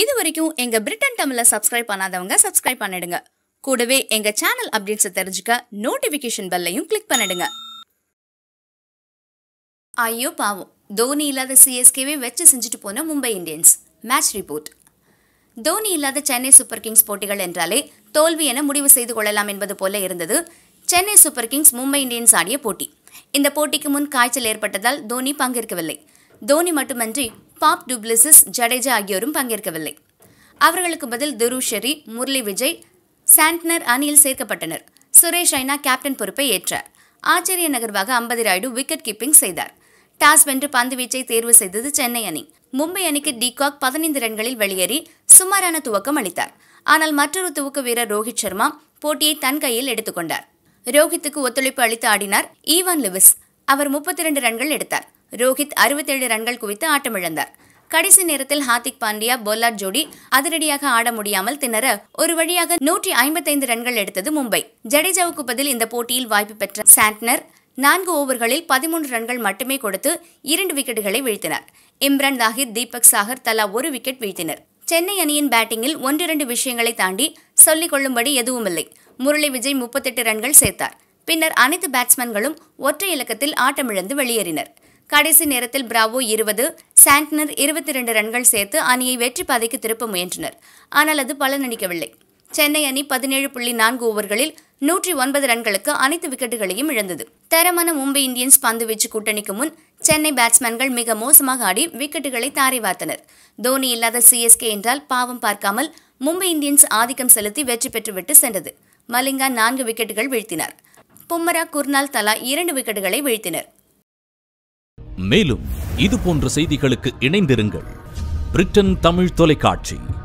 இது வரைக்கும் எங்கள் பிரிட்டன் தமிழை சப்ஸ்கிரைப் பண்ணாதவங்க சப்ஸ்கிரைப் பண்ணிடுங்க கூடவே எங்கள் சேனல் அப்டேட்ஸை தெரிஞ்சுக்க நோட்டிஃபிகேஷன் பெல்லையும் கிளிக் பண்ணிடுங்க ஐயோ பாவம் தோனி இல்லாத சிஎஸ்கேவே வச்சு செஞ்சுட்டு போன Mumbai Indians match report Dhoni இல்லாத சென்னை சூப்பர் கிங்ஸ் போட்டிகள் என்றாலே தோல்வி என முடிவு செய்து கொள்ளலாம் என்பது போல இருந்தது Chennai super kings Mumbai Indians ஆடிய போட்டி இந்த போட்டிக்கு முன் காய்ச்சல் ஏற்பட்டதால் தோனி பங்கேற்கவில்லை தோனி மட்டுமன்றி பாப் டுப்ளிசிஸ் ஜடேஜா ஆகியோரும் பங்கேற்கவில்லை அவர்களுக்கு பதில் துரு ஷெரி முரளி விஜய் சாண்ட்னர் அணியில் சேர்க்கப்பட்டனர் சுரேஷ் ரைனா கேப்டன் பொறுப்பை ஏற்றார் ஆச்சரிய நகர்வாக அம்பதி ராயுடு விக்கெட் கீப்பிங் செய்தார் டாஸ் வென்று பந்து வீச்சை தேர்வு செய்தது சென்னை அணி மும்பை அணிக்கு டிகாக் பதினைந்து ரன்களில் வெளியேறி சுமாரான துவக்கம் அளித்தார் ஆனால் மற்றொரு துவக்க வீரர் ரோஹித் சர்மா போட்டியை தன் கையில் எடுத்துக்கொண்டார் ரோஹித்துக்கு ஒத்துழைப்பு அளித்து ஆடினார் ஈவான் லிவிஸ் அவர் முப்பத்தி ரன்கள் எடுத்தார் ரோஹித் அறுபத்தேழு ரன்கள் குவித்து ஆட்டமிழந்தார் கடைசி நேரத்தில் ஹார்திக் பாண்டியா போலார் ஜோடி அதிரடியாக ஆட முடியாமல் திணற ஒரு வழியாக நூற்றி ஐம்பத்தைந்து ரன்கள் எடுத்தது மும்பை ஜடேஜாவுக்கு பதில் இந்த போட்டியில் வாய்ப்பு பெற்ற சாண்ட்னர் நான்கு ஓவர்களில் பதிமூன்று ரன்கள் மட்டுமே கொடுத்து இரண்டு விக்கெட்டுகளை வீழ்த்தினார் இம்ரான் தாகிர் தீபக் சாகர் தலா ஒரு விக்கெட் வீழ்த்தினர் சென்னை அணியின் பேட்டிங்கில் ஒன்றிரண்டு விஷயங்களை தாண்டி சொல்லிக் கொள்ளும்படி எதுவுமில்லை முரளி விஜய் முப்பத்தெட்டு ரன்கள் சேர்த்தார் பின்னர் அனைத்து பேட்ஸ்மேன்களும் ஒற்றை இலக்கத்தில் ஆட்டமிழந்து வெளியேறினர் கடைசி நேரத்தில் பிராவோ இருபது சாண்ட்னர் இருபத்தி ரெண்டு ரன்கள் சேர்த்து அணியை வெற்றி பாதைக்கு திருப்ப முயன்றனர் ஆனால் அது பலனளிக்கவில்லை சென்னை அணி பதினேழு புள்ளி நான்கு ஓவர்களில் நூற்றி ஒன்பது ரன்களுக்கு அனைத்து விக்கெட்டுகளையும் இழந்தது தரமான மும்பை இந்தியன்ஸ் பந்துவீச்சு கூட்டணிக்கு முன் சென்னை பேட்ஸ்மேன்கள் மிக மோசமாக ஆடி விக்கெட்டுகளை தாரை வார்த்தனர் தோனி இல்லாத சிஎஸ்கே என்றால் பாவம் பார்க்காமல் மும்பை இந்தியன்ஸ் ஆதிக்கம் செலுத்தி வெற்றி பெற்றுவிட்டு சென்றது மலிங்கா நான்கு விக்கெட்டுகள் வீழ்த்தினார் பும்மரா குர்னால் தலா இரண்டு விக்கெட்டுகளை வீழ்த்தினர் மேலும் இது போன்ற செய்திகளுக்கு இணைந்திருங்கள் பிரிட்டன் தமிழ் தொலைக்காட்சி